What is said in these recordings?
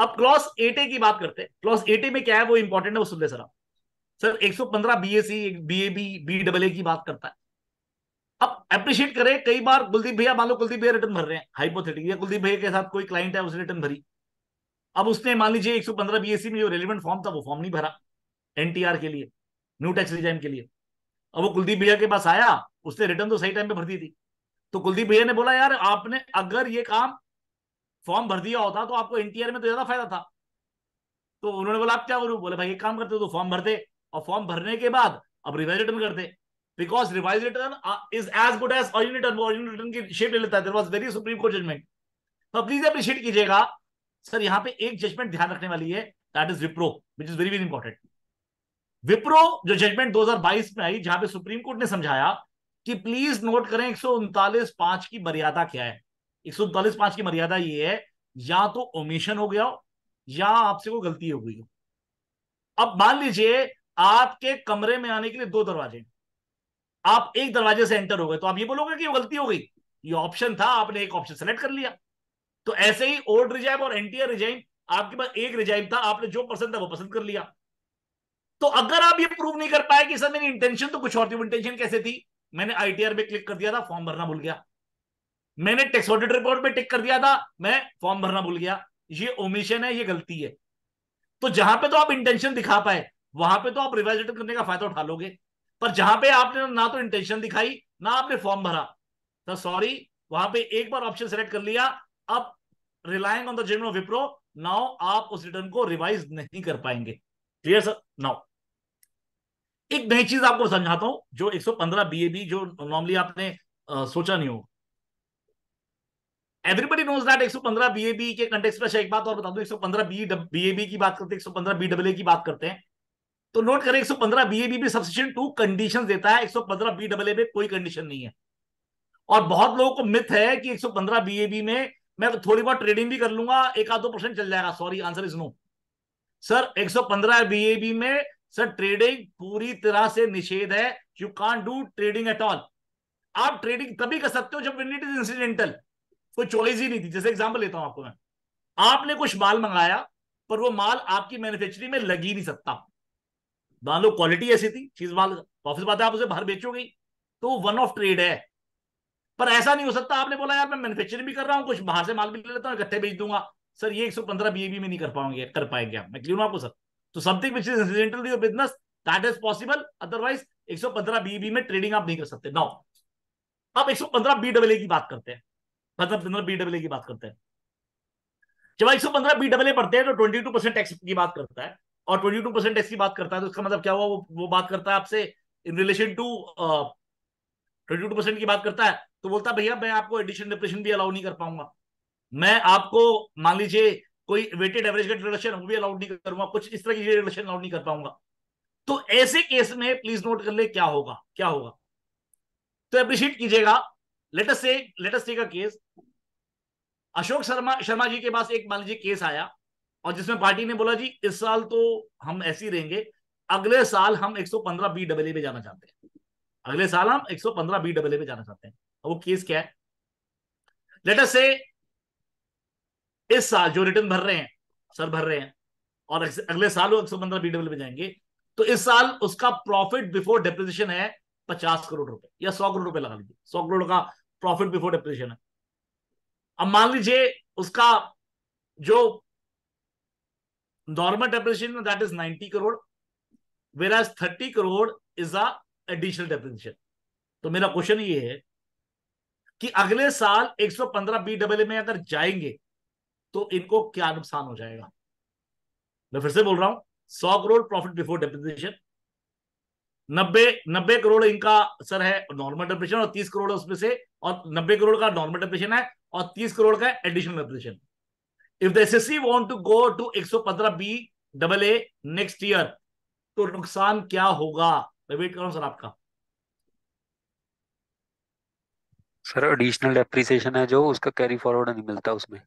अब क्लॉस एटे की बात करते हैं क्लॉस एटे में क्या है वो इंपॉर्टेंट है वो सुन ले सर आप sir 115 BSC BAB B double A की बात करता है अब अप्रिशिएट करें कई बार कुलदीप भैया मान लो कुलदीप भैया रिटर्न भर रहे हैं हाइपोथेटिक या कुलदीप भैया के साथ कोई क्लाइंट है उसने रिटर्न भरी अब उसने मान लीजिए 115 बीएससी में जो रेलिवेंट फॉर्म था वो फॉर्म नहीं भरा एनटीआर के लिए न्यू टैक्स रिजाइन के लिए अब वो कुलदीप भैया के पास आया उसने रिटर्न तो सही टाइम पे भर दी थी तो कुलदीप भैया ने बोला यार आपने अगर ये काम फॉर्म भर दिया होता तो आपको इंटीरियर में तो ज्यादा फायदा था तो उन्होंने बोला आप क्या करूं बोले भाई एक काम करते तो फॉर्म भरते और फॉर्म भरने के बाद अब रिवाइज रिटर्न करते because revise return is as good as origin return return की शेप ले लेता है was very Supreme Court judgement तो प्लीज अप्रिशिएट कीजिएगा सर यहाँ पे एक जजमेंट ध्यान रखने वाली है that is Wipro which is very very important Wipro जो जजमेंट 2022 में आई जहां पे सुप्रीम कोर्ट ने समझाया कि प्लीज नोट करें एक सौ की मर्यादा क्या है एक सौ उनतालीस पांच की मर्यादा ये है या तो ओमिशन हो गया हो या आपसे कोई गलती हो गई हो अब मान लीजिए आपके कमरे में आने के लिए दो दरवाजे आप एक दरवाजे से एंटर हो गए तो आप ये बोलोगे कि गलती हो गई ये ऑप्शन था आपने एक ऑप्शन सेलेक्ट कर लिया तो ऐसे ही ओल्ड रिजाइम और एंटीआर रिजाइम आपके पास एक रिजाइम था आपने जो पसंद था वो पसंद कर लिया तो अगर आप ये प्रूव नहीं कर पाए कि सर मेरी इंटेंशन तो कुछ और थी इंटेंशन कैसे थी मैंने आईटीआर में क्लिक कर दिया था फॉर्म भरना भूल गया मैंने टैक्स ऑडिट रिपोर्ट में टिक कर दिया था मैं फॉर्म भरना भूल गया ये ओमिशन है ये गलती है तो जहां पे तो आप इंटेंशन दिखा पाए वहां पे तो आप रिवाइज करने का फायदा उठा लोगे पर जहां पे आपने ना तो इंटेंशन दिखाई ना आपने फॉर्म भरा तो सॉरी वहां पे एक बार ऑप्शन सेलेक्ट कर लिया अब relying on the judgement of Wipro now आप उस रिटर्न को रिवाइज नहीं कर पाएंगे क्लियर सर नाउ एक नई चीज आपको समझाता हूं जो 115 बीएबी जो नॉर्मली आपने आ, सोचा नहीं होगा एवरीबडी नोज दैट 115 बीएबी के कंटेक्स में अच्छा एक बात और बता दूं 115 बी बीएबी की बात करते हैं 115 बीडब्ल्यू की बात करते हैं तो नोट करें 115 बीएबी भी सब्सिट्यूशन टू कंडीशन देता है 115 बीडब्ल्यू में कोई कंडीशन नहीं है और बहुत लोगों को मिथ है कि 115 बीएबी में मैं तो थोड़ी बहुत ट्रेडिंग भी कर लूंगा एक आधो परसेंट चल जाएगा sorry answer is no sir 115 BAB में सर ट्रेडिंग पूरी तरह से निषेध है you can't do trading at all आप ट्रेडिंग तभी कर सकते हो जब इट इज इंसिडेंटल कोई चॉइस ही नहीं थी जैसे एग्जाम्पल लेता हूं आपको मैं आपने कुछ माल मंगाया पर वो माल आपकी मैन्युफैक्चरिंग में लगी नहीं सकता मान लो क्वालिटी ऐसी थी चीज माल ऑफिस बात है आप उसे बाहर बेचोगे तो वन ऑफ ट्रेड है पर ऐसा नहीं हो सकता आपने बोला यार मैं मैन्युफैक्चरिंग भी कर रहा हूँ कुछ बाहर से माल भी ले लेता हूँ इकट्ठे बेच दूंगा सर ये एक सौ पंद्रह बी में नहीं कर पाऊंगे कर पाएंगे आप मैं क्लियर आपको सर तो something which is incidental your business that is possible otherwise एक सौ पंद्रह बी में ट्रेडिंग आप नहीं कर सकते नाउ अब एक सौ पंद्रह बी डबल ए की बात करते हैं मतलब जनरल बी डब्ल्यू की बात करते हैं जब एक सौ पंद्रह बी डब्ल्यू पढ़ते हैं तो ट्वेंटी टू परसेंट टैक्स की बात करता है और ट्वेंटी टू परसेंट टैक्स की बात करता है तो उसका मतलब क्या हुआ वो वो बात करता है आपसे in relation to twenty two percent की बात करता है तो बोलता है भैया मैं आपको एडिशन डिप्रेशन भी अलाउ नहीं कर पाऊंगा मैं आपको मान लीजिए कोई वेटेड एवरेज का रिलेशन वो भी अलाउड नहीं करूंगा कुछ इस तरह की रिलेशन अलाउड नहीं कर पाऊंगा तो ऐसे केस में प्लीज नोट कर ले क्या होगा क्या होगा तो अप्रिशिएट कीजिएगा let us say let us take a case Ashok Sharma Sharma ji के पास एक मान लीजिए केस आया और जिसमें पार्टी ने बोला जी इस साल तो हम ऐसे ही रहेंगे अगले साल हम 115 बी डबल पे जाना चाहते हैं अगले साल हम 115 बी डबल पे जाना चाहते हैं अब वो केस क्या है लेट अस से इस साल जो रिटर्न भर रहे हैं सर भर रहे हैं और अगले साल वो एक सौ पंद्रह बी डबल पे जाएंगे तो इस साल उसका प्रॉफिट बिफोर डेप्रिसिएशन है पचास करोड़ रुपए या सौ करोड़ रुपए लगा लीजिए सौ करोड़ का प्रॉफिट बिफोर डिप्रेशन है अब मान लीजिए उसका जो normal depreciation that is 90 crore whereas thirty crore is a additional depreciation तो मेरा क्वेश्चन ये है कि अगले साल 115 बी डबल में अगर जाएंगे तो इनको क्या नुकसान हो जाएगा मैं फिर से बोल रहा हूं सौ करोड़ प्रॉफिट बिफोर डेप्रिसिएशन नब्बे नब्बे करोड़ इनका सर है नॉर्मल डेप्रेशन और तीस करोड़ उसमें से और नब्बे करोड़ का नॉर्मल डेप्रेशन है और तीस करोड़ का additional depreciation if the SSC want to go to एक सौ पंद्रह B double A next year तो नुकसान क्या होगा मैं वेट कर रहा हूं सर आपका सर एडिशनल डेप्रिसिएशन है जो उसका कैरी फॉरवर्ड नहीं मिलता उसमें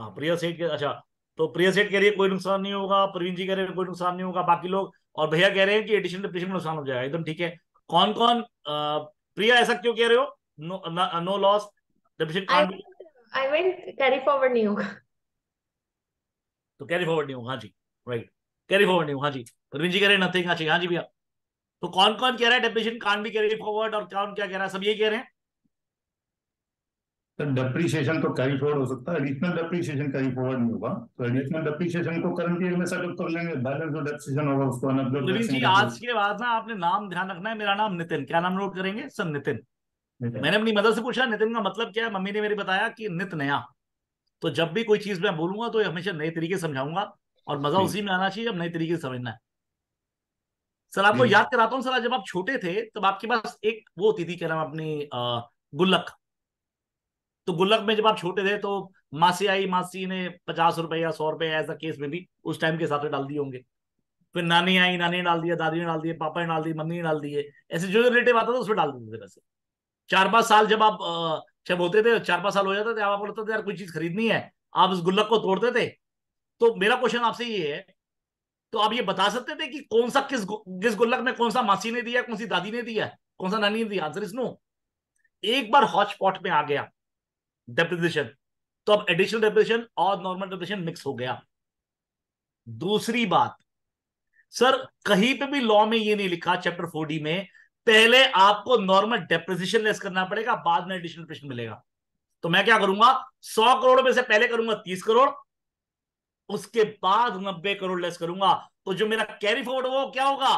हाँ प्रिया सेठ अच्छा तो प्रिया सेठ कह रही है कोई नुकसान नहीं होगा प्रवीण जी कह रहे हैं कोई नुकसान नहीं होगा बाकी लोग और भैया कह रहे हैं कि एडिशन डिप्रेशन में नुकसान हो जाएगा एकदम ठीक है कौन कौन प्रिया ऐसा क्यों कह रहे हो no loss depreciation I mean carry forward नहीं होगा तो कैरी फॉरवर्ड नहीं होगा हाँ जी राइट कैरी फॉरवर्ड नहीं होगा हाँ जी प्रवीण जी कह रहे हैं नथिंग हाँ जी हाँ जी भैया तो कौन कौन कह रहा है डिप्रेशन कान भी कैरी फॉरवर्ड और कौन क्या कह रहा है सब ये कह रहे हैं तो डेप्रीशिएशन तो कैरी फॉरवर्ड हो सकता है एडिशनल डेप्रीशिएशन कैरी फॉरवर्ड नहीं होगा तो एडिशनल डेप्रीशिएशन को करंट ईयर में सेटअप कर लेंगे बैलेंस जो डेप्रीशिएशन होगा उसको अनदर तो जी आज के बाद ना आपने नाम ध्यान रखना है मेरा नाम नितिन क्या नाम नोट करेंगे सर नितिन मैंने अपनी मदर से पूछा नितिन का मतलब क्या है मम्मी ने मेरे बताया कि नित नया तो जब भी कोई चीज मैं बोलूंगा तो हमेशा नए तरीके समझाऊंगा और मजा उसी में आना चाहिए जब नए तरीके समझना है सर आपको याद कराता हूँ सर जब आप छोटे थे तब आपके पास एक वो होती थी क्या नाम अपनी गुल्लक तो गुल्लक में जब आप छोटे थे तो मासी आई मासी ने पचास रुपए या सौ रुपए ऐसा केस में भी उस टाइम के हिसाब से डाल दिए होंगे फिर नानी आई नानी ने डाल दिया दादी ने डाल दिए पापा ने डाल दिए मम्मी ने डाल दिए ऐसे जो रिलेटिव आता था उसमें डाल देते थे वैसे चार पांच साल जब आप जब होते थे चार पांच साल हो जाते थे आप बोलते थे यार कोई चीज खरीदनी है आप उस गुल्लक को तोड़ते थे तो मेरा क्वेश्चन आपसे ये है तो आप ये बता सकते थे कि कौन सा किस किस गुल्लक में कौन सा मासी ने दिया कौन सी दादी ने दिया कौन सा नानी ने दिया आंसर इज नो एक बार हॉटस्पॉट में आ गया डेप्रिसिएशन तो अब एडिशनल डेप्रिसिएशन और नॉर्मल डेप्रेशन मिक्स हो गया दूसरी बात सर कहीं पे भी लॉ में ये नहीं लिखा चैप्टर फोर में पहले आपको नॉर्मल डेप्रिसिएशन लेस करना पड़ेगा बाद में एडिशनल डेप्रेशन मिलेगा तो मैं क्या करूंगा सौ करोड़ में से पहले करूंगा तीस करोड़ उसके बाद नब्बे करोड़ लेस करूंगा तो जो मेरा कैरी फॉरवर्ड वो क्या होगा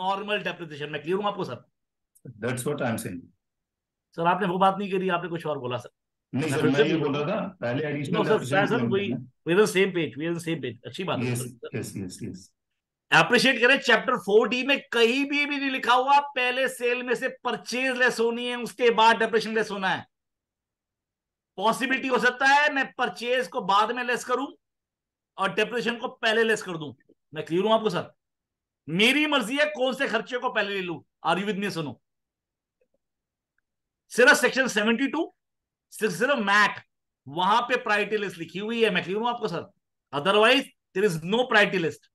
नॉर्मल डेप्रिसिएशन मैं क्लियर हूं आपको sir that's what I am saying sir आपने वो बात नहीं करी आपने कुछ और बोला सर नहीं सर मैं ये बोल रहा था पहले additional we are same page we are same page अच्छी बात है यस यस यस अप्रिशिएट करें चैप्टर फोर डी में कहीं भी भी नहीं लिखा हुआ पहले सेल में से परचेज लेस होनी है उसके बाद डेप्रेशन लेस होना है पॉसिबिलिटी हो सकता है मैं परचेज को बाद में लेस करूं और डेप्रेशन को पहले लेस कर दूं मैं क्लियर हूं आपको सर मेरी मर्जी है कौन से खर्चे को पहले ले लू आर यू विद मी सुनो सिर्फ सेक्शन सेवेंटी टू सिर्फ सिर्फ मैक वहां पे प्रायोरिटी लिस्ट लिखी हुई है मैं क्लियर हूं आपको sir otherwise there is no priority list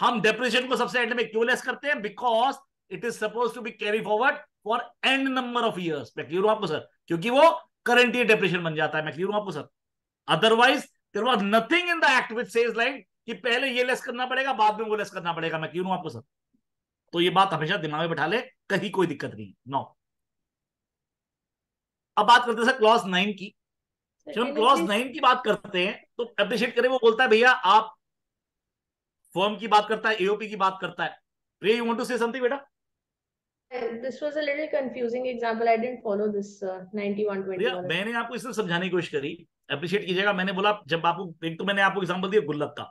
हम डेप्रेशन को सबसे एंड में क्यों लेस करते हैं because it is suppose to be carry forward for n number of years मैं क्लियर हूं आपको सर क्योंकि वो करंट ईयर डेप्रेशन बन जाता है मैं क्लियर हूं आपको sir otherwise there was nothing in the act with says like कि पहले ये लेस करना पड़ेगा बाद में वो लेस करना पड़ेगा मैं क्यों हूं आपको सर तो ये बात हमेशा दिमाग में बैठा ले कहीं कोई दिक्कत नहीं नो no. अब बात करते सर क्लॉज नाइन की जब हम क्लॉज नाइन की बात करते हैं तो अप्रिशिएट करें वो बोलता है भैया आप फॉर्म की बात करता है एओपी की बात करता है रे you want to say something बेटा this was a little confusing example I didn't follow this 9121 yeah, मैंने आपको इसे समझाने की कोशिश करी अप्रिशिएट कीजिएगा मैंने बोला जब आपको एक तो मैंने आपको एग्जांपल दिया गुल्लक का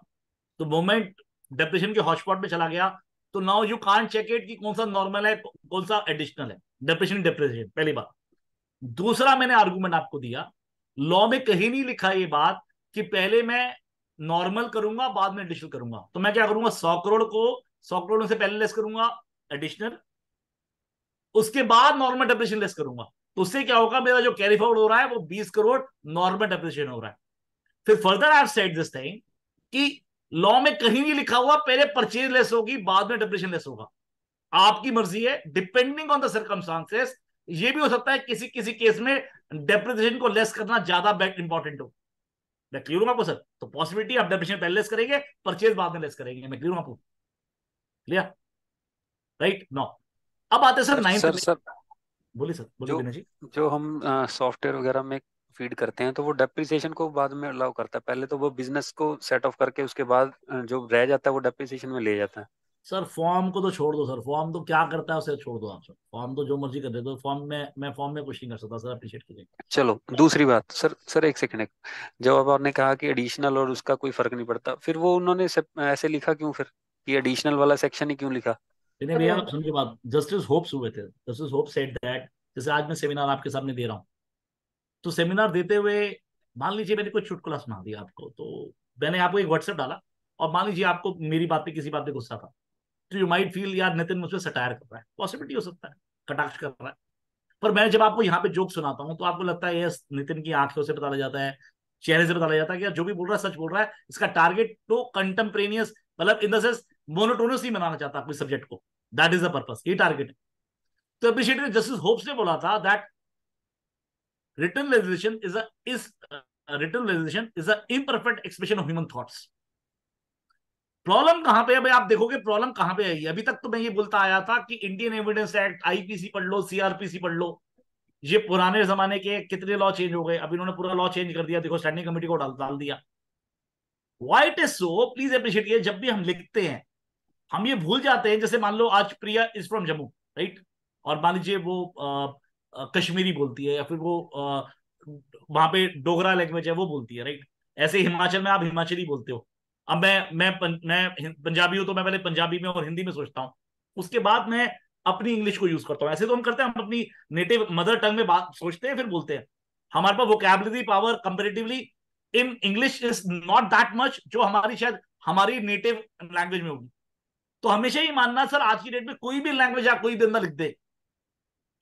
तो मोमेंट डिप्रेशन के हॉटस्पॉट पे चला गया तो now you can't check it कि कौन सा नॉर्मल है कौन सा एडिशनल है डिप्रेशन डिप्रेशन पहली बात दूसरा मैंने आर्गूमेंट आपको दिया लॉ में कहीं नहीं लिखा ये बात कि पहले मैं नॉर्मल करूंगा बाद में एडिशनल करूंगा तो मैं क्या करूंगा सौ करोड़ को सौ करोड़ से पहले लेस करूंगा एडिशनल उसके बाद नॉर्मल डेप्रेशन लेस करूंगा तो उससे क्या होगा मेरा जो कैरी फॉरवर्ड हो रहा है वो बीस करोड़ नॉर्मल डेप्रेशन हो रहा है फिर further I set this thing कि लॉ में कहीं नहीं लिखा हुआ पहले परचेज लेस होगी बाद में डेप्रेशन लेस होगा आपकी मर्जी है डिपेंडिंग ऑन द सर्कमस्टांसेस ये भी हो सकता है किसी किसी केस में डेप्रिसिएशन को लेस करना ज्यादा इंपॉर्टेंट हो मैं क्लियर हूं आपको सर तो पॉसिबिलिटी आप डेप्रिसिएशन पहले लेस करेंगे परचेज बाद में लेस करेंगे मैं क्लियर हूं आपको क्लियर राइट नो अब आते सर नाइन सर सर बोलिए सर बोलिए जी जो हम सॉफ्टवेयर वगैरह में फीड करते हैं तो वो डेप्रिसिएशन को बाद में अलाउ करता है पहले तो वो बिजनेस को सेट ऑफ करके उसके बाद जो रह जाता है वो डेप्रिसिएशन में ले जाता है सर फॉर्म को तो छोड़ दो सर फॉर्म तो क्या करता है उसे छोड़ दो आप सर फॉर्म तो जो मर्जी कर दे तो फॉर्म में मैं फॉर्म में कुछ नहीं कर सकता सर अप्रिशिएट कीजिए चलो दूसरी बात सर सर एक सेकंड एक जब आपने कहा कि एडिशनल और उसका कोई फर्क नहीं पड़ता फिर वो उन्होंने ऐसे लिखा क्यों फिर कि एडिशनल वाला सेक्शन ही क्यों लिखा नहीं भैया सुन के बात जस्टिस होप्स हुए थे जस्टिस होप सेड दैट जैसे आज मैं सेमिनार आपके सामने दे रहा हूँ तो सेमिनार देते हुए मान लीजिए मैंने कोई चुटकुला सुना दिया आपको तो मैंने आपको एक व्हाट्सएप डाला और मान लीजिए आपको मेरी बात पे किसी बात पे गुस्सा था तो यू माइट फील यार नितिन मुझ सटायर कर रहा है पॉसिबिलिटी हो सकता है कटाक्ष कर रहा है पर मैं जब आपको यहाँ पे जोक सुनाता हूँ तो आपको लगता है यस नितिन की आंखों से बताया जाता है चेहरे से बताया जाता है कि यार जो भी बोल रहा है सच बोल रहा है इसका टारगेट तो कंटेम्प्रेनियस मतलब इन द सेंस मोनोटोनस ही बनाना चाहता है कोई सब्जेक्ट को दैट इज द पर्पस ये टारगेट है तो अप्रिशिएटेड जस्टिस होप्स ने बोला था that return resolution is a is return resolution is a imperfect expression of human thoughts problem कहां पे है भाई आप देखोगे प्रॉब्लम कहां पे आई अभी तक तो मैं ये बोलता आया था कि इंडियन एविडेंस एक्ट आईपीसी पढ़ लो सीआरपीसी पढ़ लो ये पुराने जमाने के कितने लॉ चेंज हो गए अभी इन्होंने पूरा लॉ चेंज कर दिया देखो स्टैंडिंग कमेटी को डाल डाल दिया white is so please appreciate किया जब भी हम लिखते हैं हम ये भूल जाते हैं जैसे मान लो आज Priya is from Jammu right और मान लीजिए वो आ, आ, कश्मीरी बोलती है या फिर वो वहां पे डोगरा लैंग्वेज है वो बोलती है राइट ऐसे हिमाचल में आप हिमाचली बोलते हो अब मैं मैं पन, मैं पंजाबी हूं तो मैं पहले पंजाबी में और हिंदी में सोचता हूँ उसके बाद मैं अपनी इंग्लिश को यूज करता हूँ ऐसे तो हम करते हैं हम अपनी नेटिव मदर टंग में बात सोचते हैं फिर बोलते हैं हमारे पास vocabulary power comparatively in English is not that much जो हमारी शायद हमारी नेटिव लैंग्वेज में होगी तो हमेशा ही मानना सर आज की डेट में कोई भी लैंग्वेज आप कोई भी लिख दे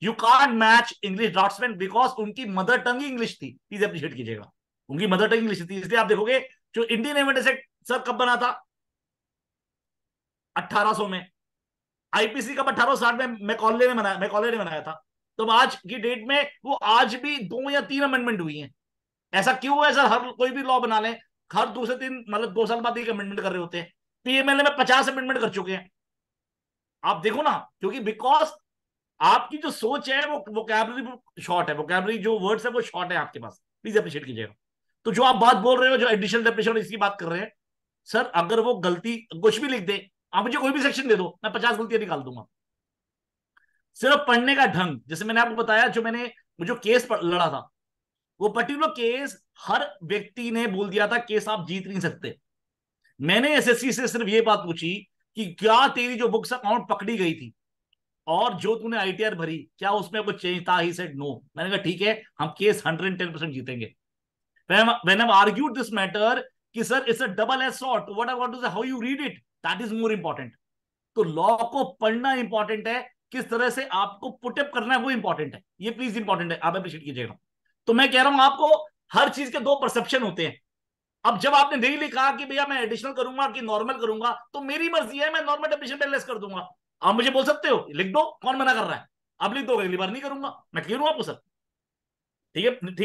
you can't match English draftsman because उनकी मदर टंग ही इंग्लिश थी प्लीज अप्रिशिएट कीजिएगा उनकी मदर टंग इंग्लिश थी इसलिए आप देखोगे जो इंडियन एमिटेंस एक्ट सर कब बना था 1800 में आईपीसी कब अठारह साठ में मैकॉले ने बनाया मैकॉले ने बनाया था तो आज की डेट में वो आज भी दो या तीन अमेंडमेंट हुई है ऐसा क्यों है सर हर कोई भी लॉ बना ले हर दूसरे दिन मतलब दो साल बाद एक अमेंडमेंट कर रहे होते हैं पीएमएलए में पचास अमेंडमेंट कर चुके हैं आप देखो ना क्योंकि बिकॉज आपकी जो सोच है वो कैबरी शॉर्ट है कैबरी जो वर्ड्स है वो शॉर्ट है आपके पास प्लीज अप्रिशिएट कीजिएगा तो जो आप बात बोल रहे हो जो एडिशनल डेप्रेशन इसकी बात कर रहे हैं सर अगर वो गलती कुछ भी लिख दे आप मुझे कोई भी सेक्शन दे दो मैं पचास गलतियां निकाल दूंगा सिर्फ पढ़ने का ढंग जैसे मैंने आपको बताया जो मैंने जो केस लड़ा था वो पर्टिकुलर केस हर व्यक्ति ने बोल दिया था केस आप जीत नहीं सकते मैंने एसएससी से सिर्फ ये बात पूछी कि क्या तेरी जो बुक्स अकाउंट पकड़ी गई थी और जो तूने आईटीआर भरी क्या उसमें कुछ चेंज था ही सेड नो मैंने कहा ठीक है हम केस हंड्रेड टेन परसेंट जीतेंगे when, when I've argued this matter, ki, sir, it's a double एस sword What I want to say how you read it that is more important तो law को पढ़ना इंपॉर्टेंट है किस तरह से आपको पुटअप करना है वो इंपॉर्टेंट है ये प्लीज इंपॉर्टेंट है आप अप्रिशिएट कीजिएगा तो मैं कह रहा हूं आपको हर चीज के दो परसेप्शन होते हैं अब जब आपने नहीं लिखा कि भैया मैं एडिशनल करूंगा कि नॉर्मल करूंगा तो मेरी मर्जी है मैं नॉर्मल डेपिशन पे लेस कर दूंगा आप मुझे बोल सकते हो लिख दो कौन मना कर रहा है आप लिख दो अगली बार नहीं करूंगा मैं क्लियर हूं आपको सर ठीक है ठीक